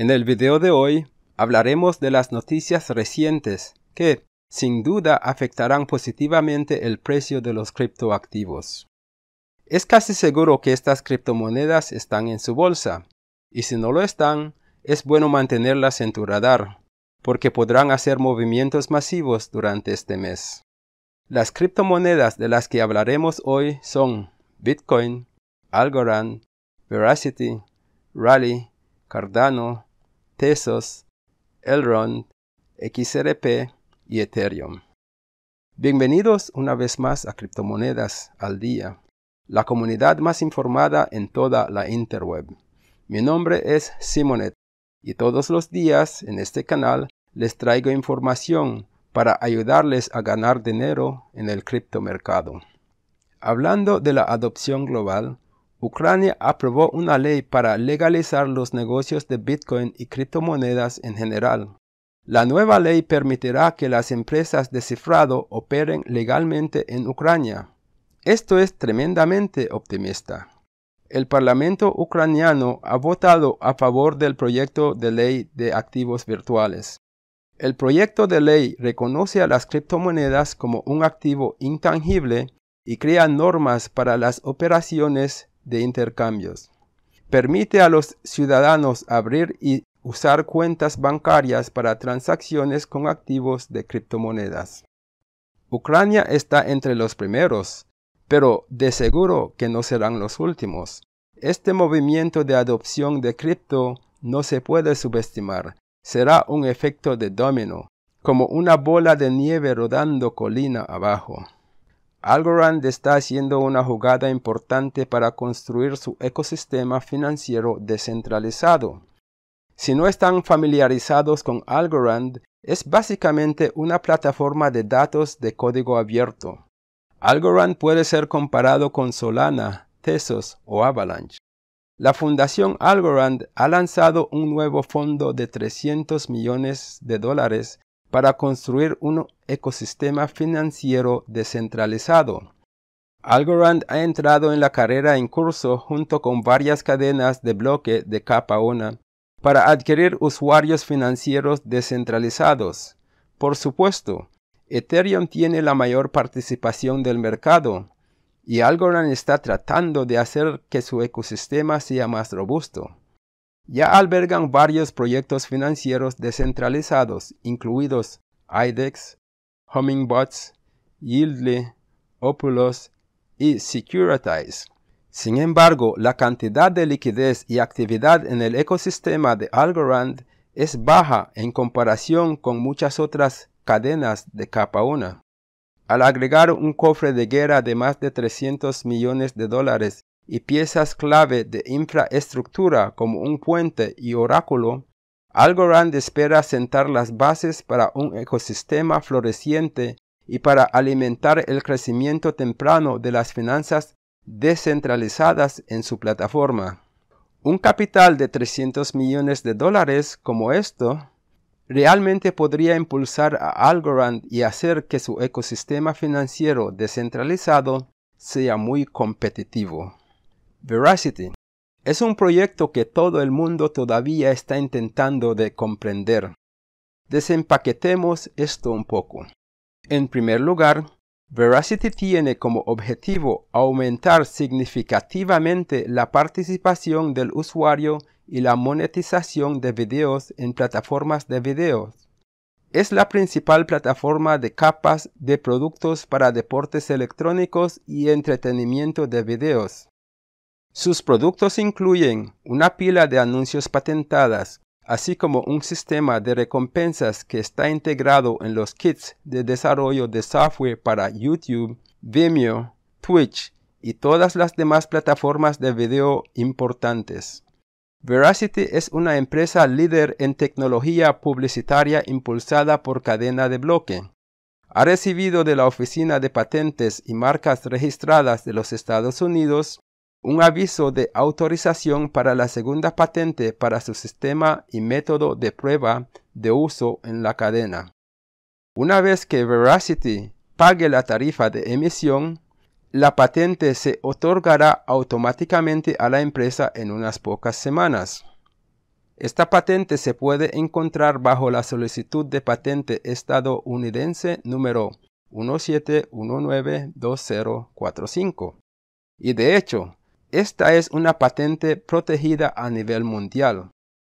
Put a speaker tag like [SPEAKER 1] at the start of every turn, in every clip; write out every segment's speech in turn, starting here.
[SPEAKER 1] En el video de hoy hablaremos de las noticias recientes que, sin duda, afectarán positivamente el precio de los criptoactivos. Es casi seguro que estas criptomonedas están en su bolsa, y si no lo están, es bueno mantenerlas en tu radar, porque podrán hacer movimientos masivos durante este mes. Las criptomonedas de las que hablaremos hoy son Bitcoin, Algorand, Veracity, Rally, Cardano, Tesos, Elrond, XRP y Ethereum. Bienvenidos una vez más a Criptomonedas al Día, la comunidad más informada en toda la interweb. Mi nombre es Simonet y todos los días en este canal les traigo información para ayudarles a ganar dinero en el criptomercado. Hablando de la adopción global, Ucrania aprobó una ley para legalizar los negocios de Bitcoin y criptomonedas en general. La nueva ley permitirá que las empresas de cifrado operen legalmente en Ucrania. Esto es tremendamente optimista. El Parlamento ucraniano ha votado a favor del proyecto de ley de activos virtuales. El proyecto de ley reconoce a las criptomonedas como un activo intangible y crea normas para las operaciones de intercambios. Permite a los ciudadanos abrir y usar cuentas bancarias para transacciones con activos de criptomonedas. Ucrania está entre los primeros, pero de seguro que no serán los últimos. Este movimiento de adopción de cripto no se puede subestimar. Será un efecto de domino, como una bola de nieve rodando colina abajo. Algorand está haciendo una jugada importante para construir su ecosistema financiero descentralizado. Si no están familiarizados con Algorand, es básicamente una plataforma de datos de código abierto. Algorand puede ser comparado con Solana, Tesos o Avalanche. La Fundación Algorand ha lanzado un nuevo fondo de 300 millones de dólares para construir un ecosistema financiero descentralizado. Algorand ha entrado en la carrera en curso junto con varias cadenas de bloque de capa 1 para adquirir usuarios financieros descentralizados. Por supuesto, Ethereum tiene la mayor participación del mercado y Algorand está tratando de hacer que su ecosistema sea más robusto ya albergan varios proyectos financieros descentralizados, incluidos IDEX, Hummingbots, Yieldly, Opulos y Securitize. Sin embargo, la cantidad de liquidez y actividad en el ecosistema de Algorand es baja en comparación con muchas otras cadenas de capa 1. Al agregar un cofre de guerra de más de 300 millones de dólares y piezas clave de infraestructura como un puente y oráculo, Algorand espera sentar las bases para un ecosistema floreciente y para alimentar el crecimiento temprano de las finanzas descentralizadas en su plataforma. Un capital de 300 millones de dólares como esto realmente podría impulsar a Algorand y hacer que su ecosistema financiero descentralizado sea muy competitivo. Veracity es un proyecto que todo el mundo todavía está intentando de comprender. Desempaquetemos esto un poco. En primer lugar, Veracity tiene como objetivo aumentar significativamente la participación del usuario y la monetización de videos en plataformas de videos. Es la principal plataforma de capas de productos para deportes electrónicos y entretenimiento de videos. Sus productos incluyen una pila de anuncios patentadas, así como un sistema de recompensas que está integrado en los kits de desarrollo de software para YouTube, Vimeo, Twitch y todas las demás plataformas de video importantes. Veracity es una empresa líder en tecnología publicitaria impulsada por cadena de bloque. Ha recibido de la Oficina de Patentes y Marcas Registradas de los Estados Unidos un aviso de autorización para la segunda patente para su sistema y método de prueba de uso en la cadena. Una vez que Veracity pague la tarifa de emisión, la patente se otorgará automáticamente a la empresa en unas pocas semanas. Esta patente se puede encontrar bajo la solicitud de patente estadounidense número 17192045. Y de hecho, esta es una patente protegida a nivel mundial.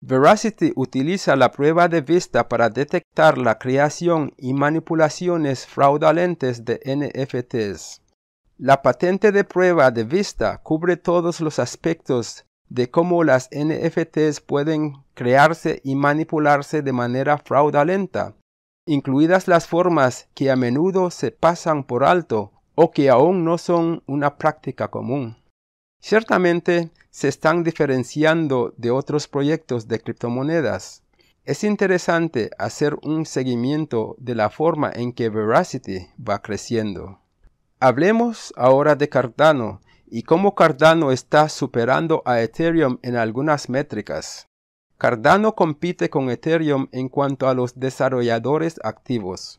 [SPEAKER 1] Veracity utiliza la prueba de vista para detectar la creación y manipulaciones fraudulentes de NFTs. La patente de prueba de vista cubre todos los aspectos de cómo las NFTs pueden crearse y manipularse de manera fraudulenta, incluidas las formas que a menudo se pasan por alto o que aún no son una práctica común. Ciertamente se están diferenciando de otros proyectos de criptomonedas. Es interesante hacer un seguimiento de la forma en que Veracity va creciendo. Hablemos ahora de Cardano y cómo Cardano está superando a Ethereum en algunas métricas. Cardano compite con Ethereum en cuanto a los desarrolladores activos.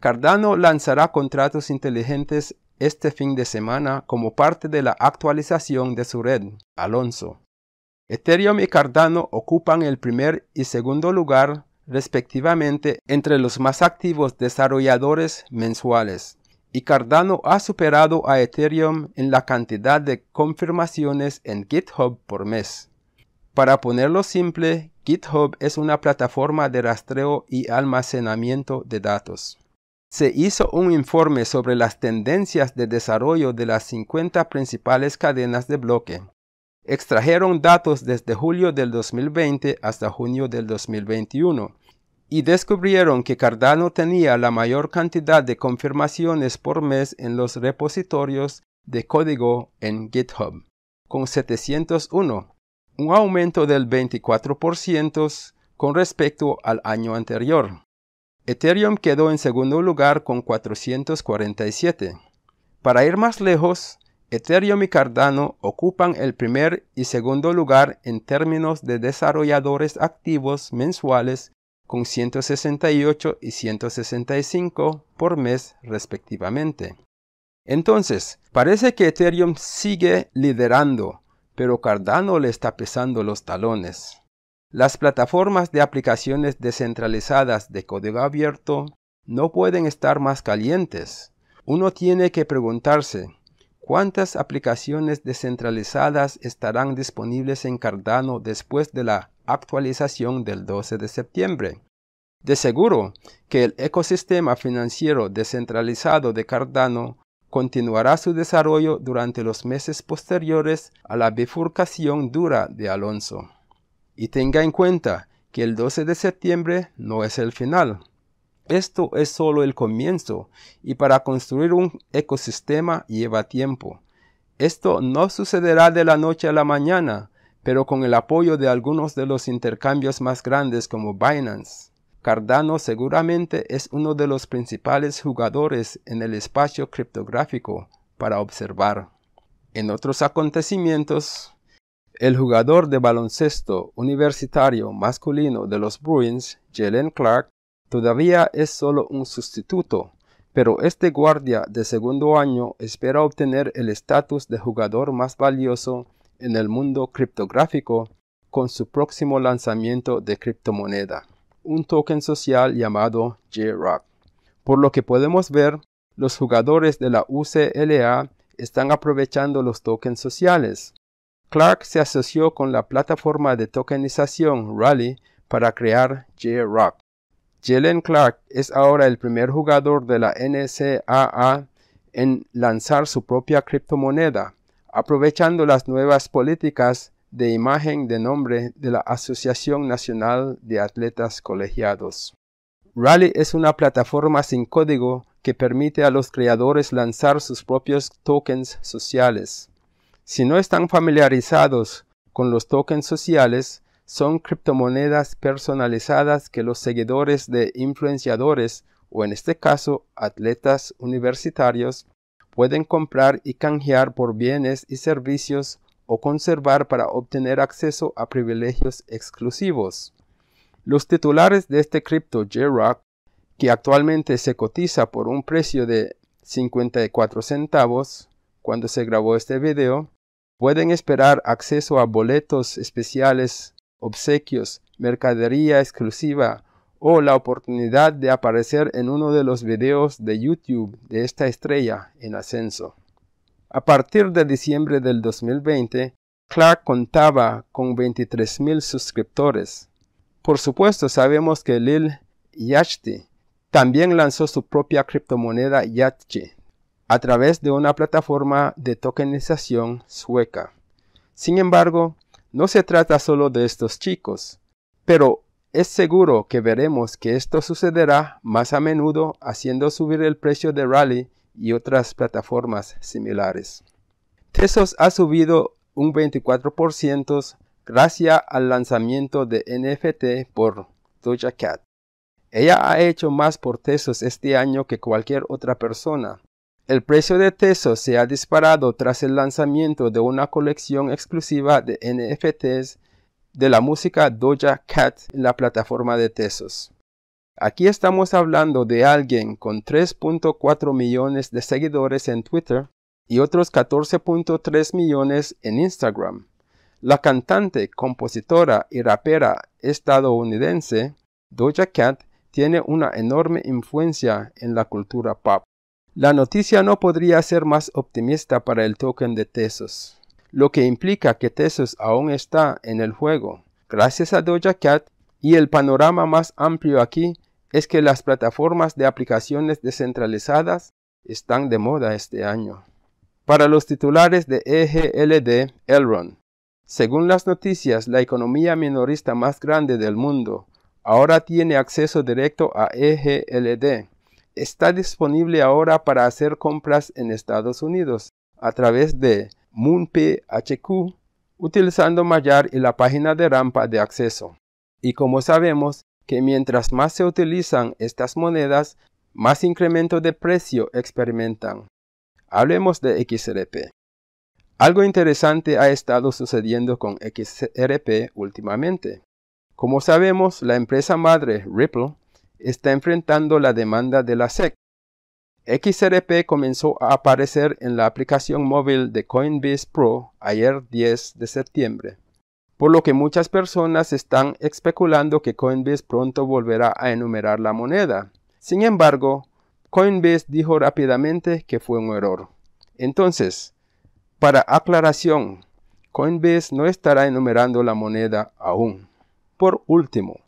[SPEAKER 1] Cardano lanzará contratos inteligentes este fin de semana como parte de la actualización de su red, Alonso. Ethereum y Cardano ocupan el primer y segundo lugar respectivamente entre los más activos desarrolladores mensuales, y Cardano ha superado a Ethereum en la cantidad de confirmaciones en GitHub por mes. Para ponerlo simple, GitHub es una plataforma de rastreo y almacenamiento de datos se hizo un informe sobre las tendencias de desarrollo de las 50 principales cadenas de bloque. Extrajeron datos desde julio del 2020 hasta junio del 2021 y descubrieron que Cardano tenía la mayor cantidad de confirmaciones por mes en los repositorios de código en GitHub, con 701, un aumento del 24% con respecto al año anterior. Ethereum quedó en segundo lugar con 447. Para ir más lejos, Ethereum y Cardano ocupan el primer y segundo lugar en términos de desarrolladores activos mensuales con 168 y 165 por mes respectivamente. Entonces, parece que Ethereum sigue liderando, pero Cardano le está pesando los talones. Las plataformas de aplicaciones descentralizadas de código abierto no pueden estar más calientes. Uno tiene que preguntarse, ¿cuántas aplicaciones descentralizadas estarán disponibles en Cardano después de la actualización del 12 de septiembre? De seguro que el ecosistema financiero descentralizado de Cardano continuará su desarrollo durante los meses posteriores a la bifurcación dura de Alonso. Y tenga en cuenta que el 12 de septiembre no es el final. Esto es solo el comienzo y para construir un ecosistema lleva tiempo. Esto no sucederá de la noche a la mañana, pero con el apoyo de algunos de los intercambios más grandes como Binance. Cardano seguramente es uno de los principales jugadores en el espacio criptográfico para observar. En otros acontecimientos, el jugador de baloncesto universitario masculino de los Bruins, Jalen Clark, todavía es solo un sustituto, pero este guardia de segundo año espera obtener el estatus de jugador más valioso en el mundo criptográfico con su próximo lanzamiento de criptomoneda, un token social llamado j Por lo que podemos ver, los jugadores de la UCLA están aprovechando los tokens sociales, Clark se asoció con la plataforma de tokenización Rally para crear J-Rock. Jalen Clark es ahora el primer jugador de la NCAA en lanzar su propia criptomoneda, aprovechando las nuevas políticas de imagen de nombre de la Asociación Nacional de Atletas Colegiados. Rally es una plataforma sin código que permite a los creadores lanzar sus propios tokens sociales. Si no están familiarizados con los tokens sociales, son criptomonedas personalizadas que los seguidores de influenciadores o en este caso atletas universitarios pueden comprar y canjear por bienes y servicios o conservar para obtener acceso a privilegios exclusivos. Los titulares de este cripto JROCK, que actualmente se cotiza por un precio de 54 centavos cuando se grabó este video, Pueden esperar acceso a boletos especiales, obsequios, mercadería exclusiva o la oportunidad de aparecer en uno de los videos de YouTube de esta estrella en ascenso. A partir de diciembre del 2020, Clark contaba con 23.000 suscriptores. Por supuesto, sabemos que Lil Yachty también lanzó su propia criptomoneda Yachty a través de una plataforma de tokenización sueca. Sin embargo, no se trata solo de estos chicos, pero es seguro que veremos que esto sucederá más a menudo haciendo subir el precio de Rally y otras plataformas similares. Tesos ha subido un 24% gracias al lanzamiento de NFT por Doja Cat. Ella ha hecho más por Tesos este año que cualquier otra persona, el precio de Tesos se ha disparado tras el lanzamiento de una colección exclusiva de NFTs de la música Doja Cat en la plataforma de Tesos. Aquí estamos hablando de alguien con 3.4 millones de seguidores en Twitter y otros 14.3 millones en Instagram. La cantante, compositora y rapera estadounidense Doja Cat tiene una enorme influencia en la cultura pop. La noticia no podría ser más optimista para el token de Tesos, lo que implica que Tesos aún está en el juego. Gracias a Doja y el panorama más amplio aquí es que las plataformas de aplicaciones descentralizadas están de moda este año. Para los titulares de EGLD, Elron. Según las noticias, la economía minorista más grande del mundo ahora tiene acceso directo a EGLD está disponible ahora para hacer compras en Estados Unidos a través de MoonPHQ utilizando Mayar y la página de rampa de acceso. Y como sabemos que mientras más se utilizan estas monedas, más incremento de precio experimentan. Hablemos de XRP. Algo interesante ha estado sucediendo con XRP últimamente. Como sabemos, la empresa madre Ripple está enfrentando la demanda de la SEC. XRP comenzó a aparecer en la aplicación móvil de Coinbase Pro ayer 10 de septiembre, por lo que muchas personas están especulando que Coinbase pronto volverá a enumerar la moneda. Sin embargo, Coinbase dijo rápidamente que fue un error. Entonces, para aclaración, Coinbase no estará enumerando la moneda aún. Por último,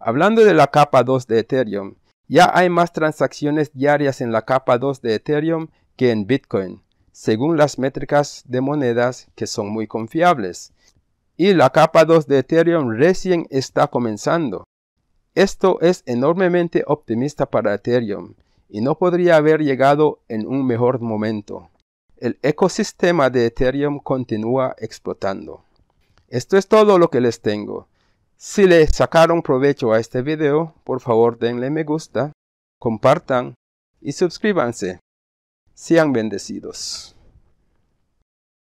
[SPEAKER 1] Hablando de la capa 2 de Ethereum, ya hay más transacciones diarias en la capa 2 de Ethereum que en Bitcoin, según las métricas de monedas que son muy confiables. Y la capa 2 de Ethereum recién está comenzando. Esto es enormemente optimista para Ethereum y no podría haber llegado en un mejor momento. El ecosistema de Ethereum continúa explotando. Esto es todo lo que les tengo. Si le sacaron provecho a este video, por favor denle me gusta, compartan y suscríbanse. Sean bendecidos.